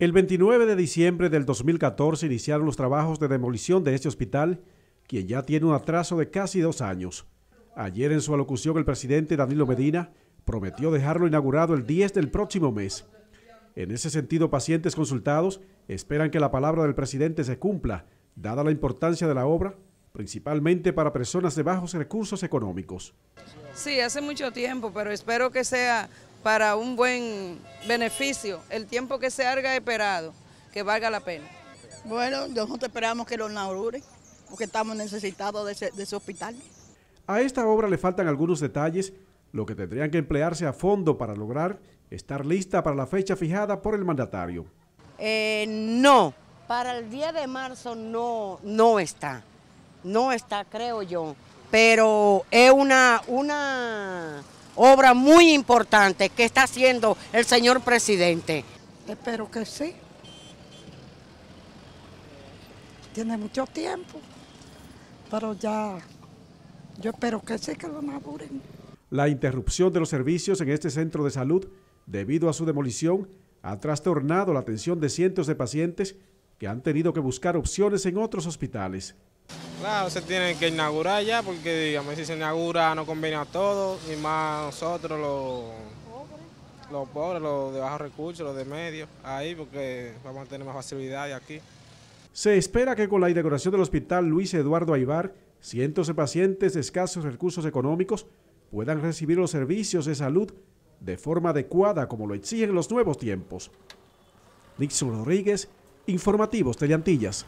El 29 de diciembre del 2014 iniciaron los trabajos de demolición de este hospital, quien ya tiene un atraso de casi dos años. Ayer en su alocución el presidente Danilo Medina prometió dejarlo inaugurado el 10 del próximo mes. En ese sentido, pacientes consultados esperan que la palabra del presidente se cumpla, dada la importancia de la obra, principalmente para personas de bajos recursos económicos. Sí, hace mucho tiempo, pero espero que sea para un buen beneficio, el tiempo que se haga esperado, que valga la pena. Bueno, nosotros esperamos que lo inauguren, porque estamos necesitados de ese, hospital. A esta obra le faltan algunos detalles, lo que tendrían que emplearse a fondo para lograr estar lista para la fecha fijada por el mandatario. Eh, no, para el día de marzo no, no está, no está, creo yo, pero es una, una obra muy importante que está haciendo el señor presidente. Espero que sí. Tiene mucho tiempo, pero ya yo espero que sí que lo maduren. La interrupción de los servicios en este centro de salud debido a su demolición ha trastornado la atención de cientos de pacientes que han tenido que buscar opciones en otros hospitales. Claro, se tienen que inaugurar ya porque, digamos, si se inaugura no conviene a todos, y más nosotros los, pobres, los de bajos recursos, los de medios, ahí porque vamos a tener más facilidad aquí. Se espera que con la inauguración del hospital Luis Eduardo Aibar, cientos de pacientes de escasos recursos económicos puedan recibir los servicios de salud de forma adecuada como lo exigen los nuevos tiempos. Nixon Rodríguez, Informativos Teleantillas.